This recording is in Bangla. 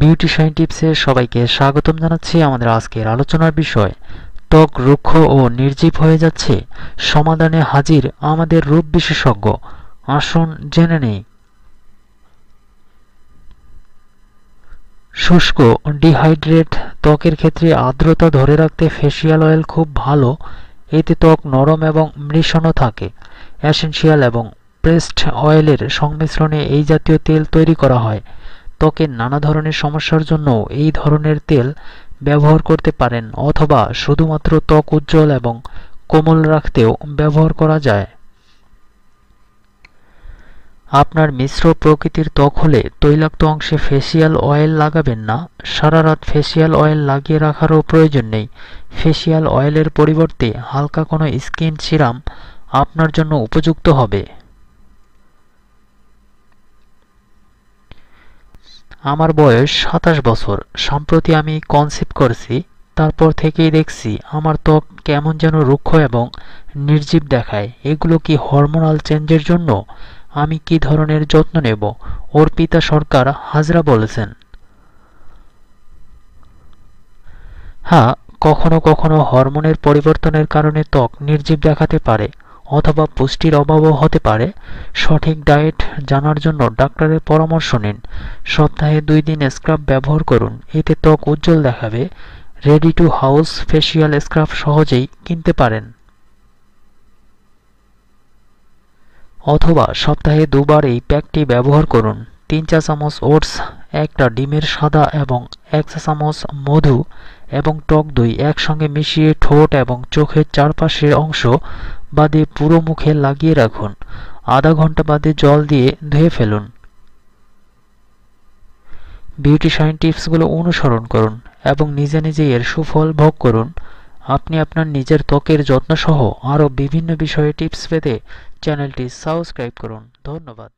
বিউটিশিয়ান টিপসে সবাইকে স্বাগতম জানাচ্ছি আমাদের আজকের আলোচনার বিষয় ত্বক রুক্ষ ও নির্জীব হয়ে যাচ্ছে সমাধানে হাজির আমাদের রূপ বিশেষজ্ঞ আসুন জেনে নেই শুষ্ক ডিহাইড্রেট ত্বকের ক্ষেত্রে আর্দ্রতা ধরে রাখতে ফেসিয়াল অয়েল খুব ভালো এতে ত্বক নরম এবং মৃষণও থাকে অ্যাসেন্সিয়াল এবং প্রেস্ট অয়েলের সংমিশ্রণে এই জাতীয় তেল তৈরি করা হয় ত্বকের নানা ধরনের সমস্যার জন্য এই ধরনের তেল ব্যবহার করতে পারেন অথবা শুধুমাত্র ত্বক উজ্জ্বল এবং কোমল রাখতেও ব্যবহার করা যায় আপনার মিশ্র প্রকৃতির ত্বক হলে তৈলাক্ত অংশে ফেসিয়াল অয়েল লাগাবেন না সারা রাত ফেসিয়াল অয়েল লাগিয়ে রাখারও প্রয়োজন নেই ফেসিয়াল অয়েলের পরিবর্তে হালকা কোনো স্কিন সিরাম আপনার জন্য উপযুক্ত হবে আমার বয়স সাতাশ বছর সম্প্রতি আমি কনসেপ্ট করছি তারপর থেকেই দেখছি আমার ত্বক কেমন যেন রুক্ষ এবং নির্জীব দেখায় এগুলো কি হরমোনাল চেঞ্জের জন্য আমি কি ধরনের যত্ন নেব অর্পিতা সরকার হাজরা বলেছেন হ্যাঁ কখনো কখনো হরমোনের পরিবর্তনের কারণে ত্বক নির্জীব দেখাতে পারে অথবা পুষ্টির অভাবও হতে পারে সঠিক ডায়েট জানার জন্য ডাক্তারের পরামর্শ নিন সপ্তাহে দুই দিন স্ক্রাব ব্যবহার করুন এতে ত্বক উজ্জ্বল দেখাবে ready to use facial scrub সহজেই কিনতে পারেন অথবা সপ্তাহে দুবার এই প্যাকটি ব্যবহার করুন তিন চা চামচ ওটস একটা ডিমের সাদা এবং এক চা চামচ মধু এবং টক দই একসঙ্গে মিশিয়ে ঠোঁট এবং চোখের চারপাশের অংশ বাদে পুরো মুখে লাগিয়ে রাখুন আধা ঘন্টা বাদে জল দিয়ে ধুয়ে ফেলুন সাইন টিপসগুলো অনুসরণ করুন এবং নিজে নিজে এর সুফল ভোগ করুন আপনি আপনার নিজের ত্বকের যত্ন সহ আরও বিভিন্ন বিষয়ে টিপস পেতে চ্যানেলটি সাবস্ক্রাইব করুন ধন্যবাদ